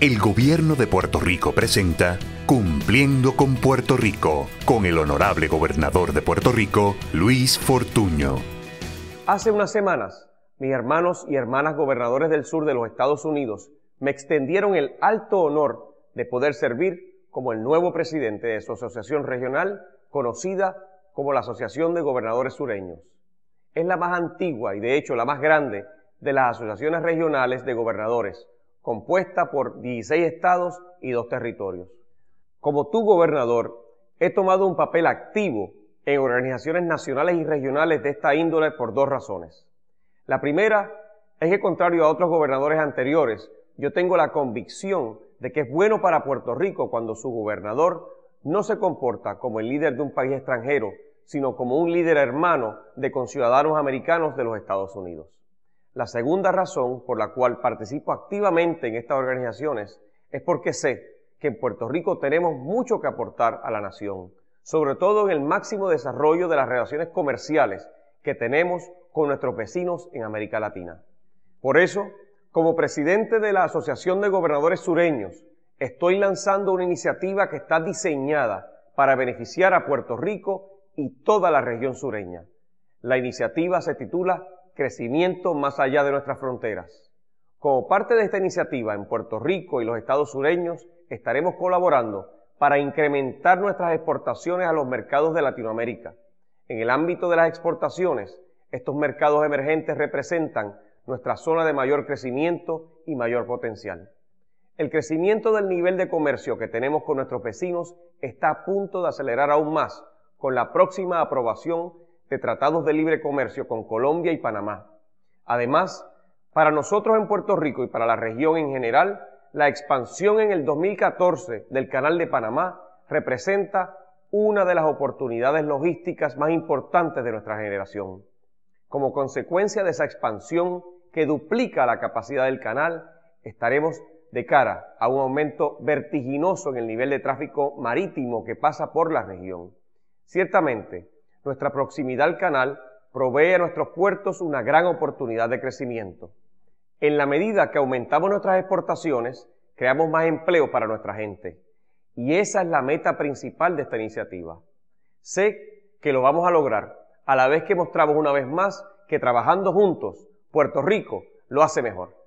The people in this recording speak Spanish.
El gobierno de Puerto Rico presenta Cumpliendo con Puerto Rico con el honorable gobernador de Puerto Rico, Luis Fortuño. Hace unas semanas, mis hermanos y hermanas gobernadores del sur de los Estados Unidos me extendieron el alto honor de poder servir como el nuevo presidente de su asociación regional, conocida como la Asociación de Gobernadores Sureños. Es la más antigua y de hecho la más grande de las asociaciones regionales de gobernadores compuesta por 16 estados y dos territorios. Como tu gobernador, he tomado un papel activo en organizaciones nacionales y regionales de esta índole por dos razones. La primera es que, contrario a otros gobernadores anteriores, yo tengo la convicción de que es bueno para Puerto Rico cuando su gobernador no se comporta como el líder de un país extranjero, sino como un líder hermano de conciudadanos americanos de los Estados Unidos. La segunda razón por la cual participo activamente en estas organizaciones es porque sé que en Puerto Rico tenemos mucho que aportar a la nación, sobre todo en el máximo desarrollo de las relaciones comerciales que tenemos con nuestros vecinos en América Latina. Por eso, como presidente de la Asociación de Gobernadores Sureños, estoy lanzando una iniciativa que está diseñada para beneficiar a Puerto Rico y toda la región sureña. La iniciativa se titula crecimiento más allá de nuestras fronteras. Como parte de esta iniciativa en Puerto Rico y los estados sureños, estaremos colaborando para incrementar nuestras exportaciones a los mercados de Latinoamérica. En el ámbito de las exportaciones, estos mercados emergentes representan nuestra zona de mayor crecimiento y mayor potencial. El crecimiento del nivel de comercio que tenemos con nuestros vecinos está a punto de acelerar aún más con la próxima aprobación de tratados de libre comercio con Colombia y Panamá. Además, para nosotros en Puerto Rico y para la región en general, la expansión en el 2014 del Canal de Panamá representa una de las oportunidades logísticas más importantes de nuestra generación. Como consecuencia de esa expansión que duplica la capacidad del canal, estaremos de cara a un aumento vertiginoso en el nivel de tráfico marítimo que pasa por la región. Ciertamente, nuestra proximidad al canal provee a nuestros puertos una gran oportunidad de crecimiento. En la medida que aumentamos nuestras exportaciones, creamos más empleo para nuestra gente. Y esa es la meta principal de esta iniciativa. Sé que lo vamos a lograr, a la vez que mostramos una vez más que trabajando juntos, Puerto Rico lo hace mejor.